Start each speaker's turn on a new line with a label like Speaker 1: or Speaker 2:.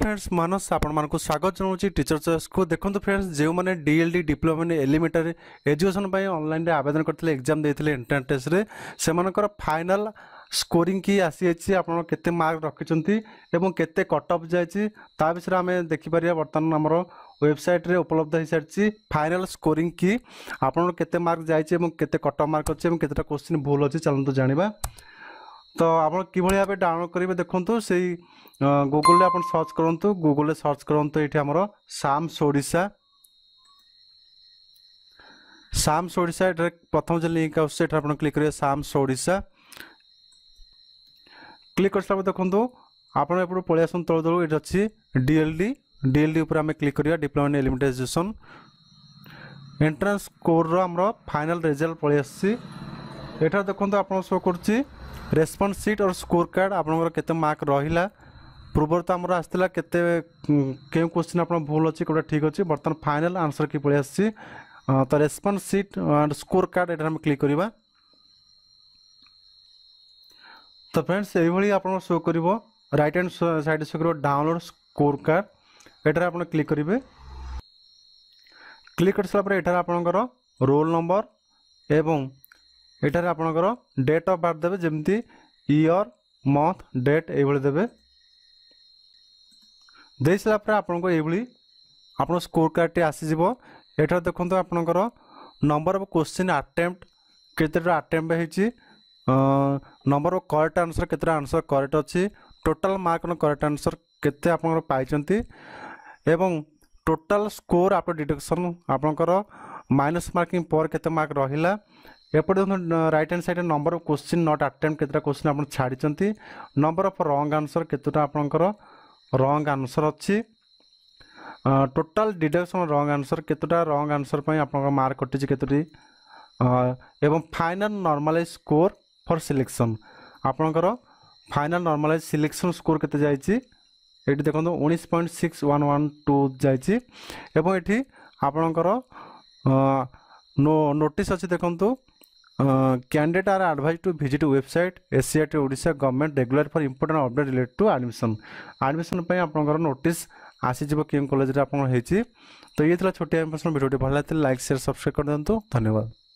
Speaker 1: friends Manas ଆପଣମାନଙ୍କୁ ସ୍ୱାଗତ ଜଣାଉଛି ଟିଚର ଚଏସ୍କୁ ଦେଖନ୍ତୁ ଫ୍ରେଣ୍ଡସ୍ ଯେଉଁମାନେ ଡି ଏଲ୍ ଡି ଡିପ୍ଲୋମା ମାନେ ଏଲିମେଣ୍ଟାରୀ ଏଜୁକେସନ୍ ପାଇଁ ଅନଲାଇନ୍ରେ ଆବେଦନ କରିଥିଲେ ଏକ୍ଜାମ୍ ଦେଇଥିଲେ ଏଣ୍ଟ୍ରାନ୍ସ ଟେଷ୍ଟରେ ସେମାନଙ୍କର ଫାଇନାଲ୍ ସ୍କୋରିଂ କି ଆସିଯାଇଛି ଆପଣ କେତେ ମାର୍କ ରଖିଛନ୍ତି ଏବଂ କେତେ କଟ୍ ଅଫ୍ ଯାଇଛି ତା ବିଷୟରେ ଆମେ ଦେଖିପାରିବା ବର୍ତ୍ତମାନ ଆମର ওয়েবসাইটে উপলব্ধ হয়ে সারিছি ফাইনাল স্কোরিং কি আপনার কেতে মার্ক যাইছে এবং কেতে কট মার্ক অছে এবং কেতটা কোশ্চিন ভুল অছে চলতো জাঁয়া ତ ଆପଣ କିଭଳି ଭାବେ ଡାଉନଲୋଡ଼୍ କରିବେ ଦେଖନ୍ତୁ ସେଇ ଗୁଗୁଲରେ ଆପଣ ସର୍ଚ୍ଚ କରନ୍ତୁ ଗୁଗୁଲରେ ସର୍ଚ୍ଚ କରନ୍ତୁ ଏଇଠି ଆମର ସାମ୍ସ ଓଡ଼ିଶା ସାମ୍ସ ଓଡ଼ିଶା ଏଠାରେ ପ୍ରଥମ ଯେ ଲିଙ୍କ ଆସୁଛି ଏଠାରେ ଆପଣ କ୍ଲିକ୍ କରିବେ ସାମ୍ସ ଓଡ଼ିଶା କ୍ଲିକ୍ କରିସାରିଲା ପରେ ଦେଖନ୍ତୁ ଆପଣ ଏପଟୁ ପଳେଇ ଆସନ୍ତୁ ତଳୁ ତଳୁ ଏଠି ଅଛି ଡିଏଲ୍ଡି ডিএলডি উপরে আমি ক্লিক করা ডিপ্লোমেন্ট এলিমিটেসন এন্ট্রান্স কোর্র আমার ফাইনাল রেজল্ট পড়ে আসছি ଏଠାରେ ଦେଖନ୍ତୁ ଆପଣ ଶୋ କରୁଛି response sheet or score card ଆପଣଙ୍କର କେତେ ମାର୍କ ରହିଲା ପୂର୍ବରୁ ତ ଆମର ଆସିଥିଲା କେତେ କେଉଁ କୋଶ୍ଚିନ୍ ଆପଣ ଭୁଲ ଅଛି କେଉଁଟା ଠିକ୍ ଅଛି ବର୍ତ୍ତମାନ ଫାଇନାଲ୍ ଆନ୍ସର୍ କିଭଳି ଆସିଛି ତ response sheet and score card ଏଠାରେ ଆମେ କ୍ଲିକ୍ କରିବା ତ ଫ୍ରେଣ୍ଡସ୍ ଏଇଭଳି ଆପଣଙ୍କର ଶୋ କରିବ ରାଇଟ୍ ହ୍ୟାଣ୍ଡ ସାଇଡ଼୍ ଶୋ କରିବ ଡାଉନଲୋଡ଼ ସ୍କୋର କାର୍ଡ଼ ଏଠାରେ ଆପଣ କ୍ଲିକ୍ କରିବେ କ୍ଲିକ୍ କରିସାରିଲା ପରେ ଏଠାରେ ଆପଣଙ୍କର ରୋଲ୍ ନମ୍ବର ଏବଂ ଏଠାରେ ଆପଣଙ୍କର ଡେଟ୍ ଅଫ୍ ବାର୍ଥ ଦେବେ ଯେମିତି ଇୟର୍ ମନ୍ଥ ଡେଟ୍ ଏଇଭଳି ଦେବେ ଦେଇସାରିଲା ପରେ ଆପଣଙ୍କ ଏଇଭଳି ଆପଣ ସ୍କୋର କାର୍ଡ଼ଟି ଆସିଯିବ ଏଠାରେ ଦେଖନ୍ତୁ ଆପଣଙ୍କର ନମ୍ବର ଅଫ୍ କୋଶ୍ଚିନ୍ ଆଟେମ୍ପ୍ଟ କେତେଟା ଆଟେମ୍ପ୍ଟ ହେଇଛି ନମ୍ବର ଅଫ୍ କରେକ୍ଟ ଆନ୍ସର କେତେଟା ଆନ୍ସର କରେକ୍ଟ ଅଛି ଟୋଟାଲ ମାର୍କର କରେକ୍ଟ ଆନ୍ସର କେତେ ଆପଣଙ୍କର ପାଇଛନ୍ତି ଏବଂ ଟୋଟାଲ ସ୍କୋର ଆପଣ ଡିଡକ୍ସନ୍ ଆପଣଙ୍କର ମାଇନସ୍ ମାର୍କିଂ ପରେ କେତେ ମାର୍କ ରହିଲା এপটে দেখুন রাইট হ্যান্ড সাইডে number of question not attempt কেতটা কোশ্চিন আপনার ছাড়ছেন নম্বর অফ রং আনসর কেতটা আপনার রং আনসর অোটাল টোটাল ডিডকশন রং আনসর কেতটা রং আনসর পাই আপনার মার্ক কটিছে কেতোটি এবং final normalize score for selection আপনার ফাইনাল নর্মালাইজ সিলেকশন স্কোর কেতে যাই এটি দেখুন উনিশ point six one one two যাই এবং এটি আপনার নোটিস অছি দেখুন candidate are advise to visit website SCIT ओडा government regular for important update related to admission admission आपंकर नोटिस आसीज के कलेज तो ये छोटिया इनफर्मेशन भिडियो भाला लाइक सेयर सब्सक्राइब कर दिखाँ धन्यवाद